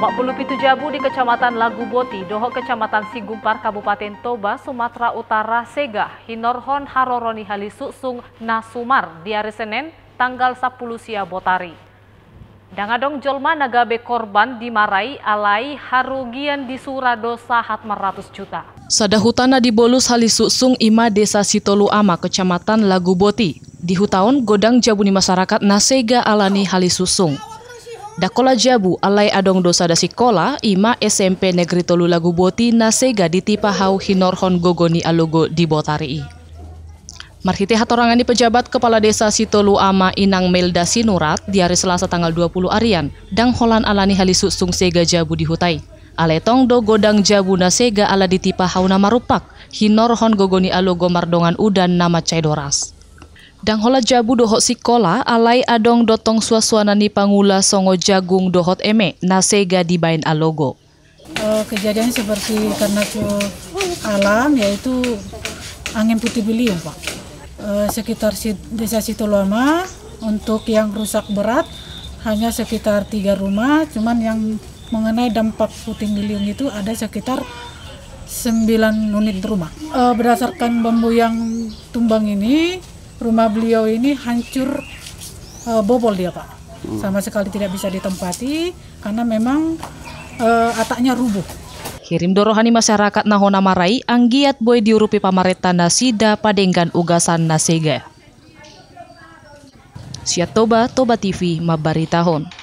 47 Jabu di Kecamatan Lagu Boti, Doho Kecamatan Sigumpar, Kabupaten Toba, Sumatera Utara, sega Hinorhon Haroroni Halisungsung Nasumar, di hari Senin, tanggal 10 Sia Botari. Dangadong Jolma Nagabe korban dimarai alai harugian di Sahat ratus juta. Sada hutana di Bolus Halisungsung Ima Desa Ama, Kecamatan Lagu Boti. Di hutan Godang Jabuni Masyarakat Nasega Alani Halisusung. Dakola jabu alai adong dosa da sikola ima SMP Negeri Tolu Boti nasega ditipa hau hinorhon gogoni alogo di Botari. Marhite di pejabat Kepala Desa Sitolu Ama Inang Melda Sinurat di hari Selasa tanggal 20 Arian, dang holan alani halisu sung sega jabu di hutai. Aletong do godang jabu nasega ala ditipa hau nama rupak, hinorhon gogoni alogo mardongan udan nama cedoras. Dang hola jabu dohot sikola alai adong dotong suasana ni pangula songo jagung dohot eme nasega di bain alogo. Uh, eh, kejadian seperti karena ke alam yaitu angin putih beliung ya, pak. Uh, sekitar desa Situlama untuk yang rusak berat hanya sekitar tiga rumah, cuman yang mengenai dampak puting beliung itu ada sekitar 9 unit rumah. Uh, berdasarkan bambu yang tumbang ini rumah beliau ini hancur uh, bobol dia pak hmm. sama sekali tidak bisa ditempati karena memang uh, e, ataknya rubuh Kirim dorohani masyarakat Nahona Marai, anggiat boy diurupi pamareta nasida padenggan ugasan nasega. Siat Toba, Toba TV, Mabari Tahun.